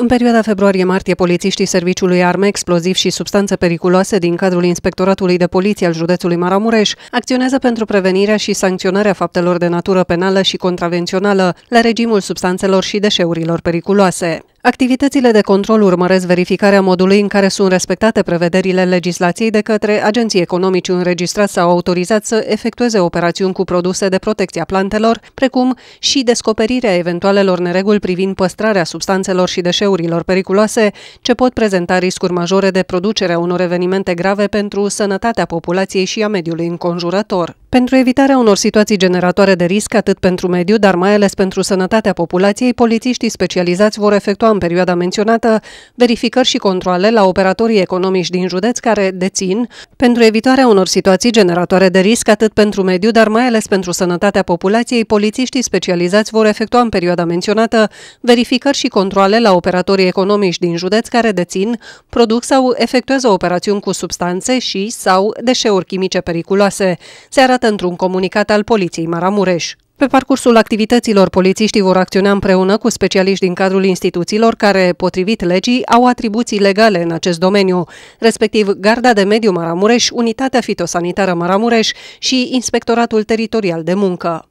În perioada februarie-martie, polițiștii Serviciului Arme, Exploziv și Substanțe Periculoase din cadrul Inspectoratului de Poliție al județului Maramureș acționează pentru prevenirea și sancționarea faptelor de natură penală și contravențională la regimul substanțelor și deșeurilor periculoase. Activitățile de control urmăresc verificarea modului în care sunt respectate prevederile legislației de către agenții economici înregistrați sau autorizați să efectueze operațiuni cu produse de protecție a plantelor, precum și descoperirea eventualelor nereguli privind păstrarea substanțelor și deșeurilor periculoase ce pot prezenta riscuri majore de producere a unor evenimente grave pentru sănătatea populației și a mediului înconjurător. Pentru evitarea unor situații generatoare de risc atât pentru mediu, dar mai ales pentru sănătatea populației, polițiștii specializați vor efectua în perioada menționată verificări și controle la operatorii economici din județ care dețin pentru evitarea unor situații generatoare de risc atât pentru mediu, dar mai ales pentru sănătatea populației, polițiștii specializați vor efectua în perioada menționată verificări și controle la operatorii economici din județ care dețin, produc sau efectuează operațiuni cu substanțe și sau deșeuri chimice periculoase, se arată într-un comunicat al Poliției Maramureș. Pe parcursul activităților, polițiștii vor acționa împreună cu specialiști din cadrul instituțiilor care, potrivit legii, au atribuții legale în acest domeniu, respectiv Garda de Mediu Maramureș, Unitatea Fitosanitară Maramureș și Inspectoratul Teritorial de Muncă.